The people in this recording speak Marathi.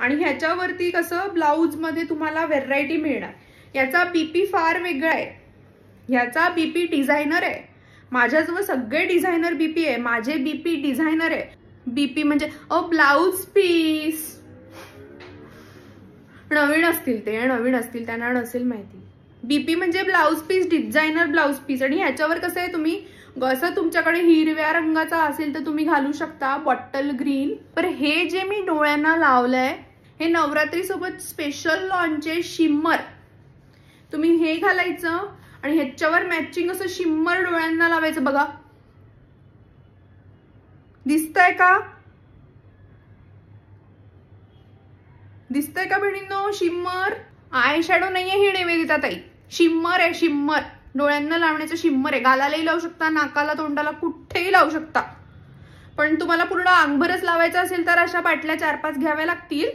आणि ह्याच्यावरती कसं ब्लाऊजमध्ये तुम्हाला व्हेरायटी मिळणार याचा बीपी फार वेगळा आहे ह्याचा बीपी डिझायनर आहे माझ्याजवळ सगळे डिझायनर बीपी आहे माझे बीपी डिझायनर आहे बीपी म्हणजे अ ब्लाऊज पीस नवीन असतील ते नवीन असतील त्यांना नसेल माहिती बीपी म्हणजे blouse piece designer blouse piece आणि ह्याच्यावर कसं आहे तुम्ही असं तुमच्याकडे हिरव्या रंगाचा असेल तर तुम्ही घालू शकता बॉटल ग्रीन पर हे जे मी डोळ्यांना लावलंय हे नवरात्रीसोबत स्पेशल लॉन्चचे शिम्मर तुम्ही हे घालायचं आणि ह्याच्यावर मॅचिंग असं शिम्मर डोळ्यांना लावायचं बघा दिसतंय का दिसतंय का बहिणींनो शिम्मर आय शॅडो नाहीये ही ताई शिम्मर आहे शिम्मर डोळ्यांना लावण्याचं शिम्मर आहे गालालाही लावू शकता नाकाला तोंडाला कुठेही लावू शकता पण तुम्हाला पूर्ण अंगभरच लावायचं असेल तर अशा बाटल्या चार पाच घ्याव्या लागतील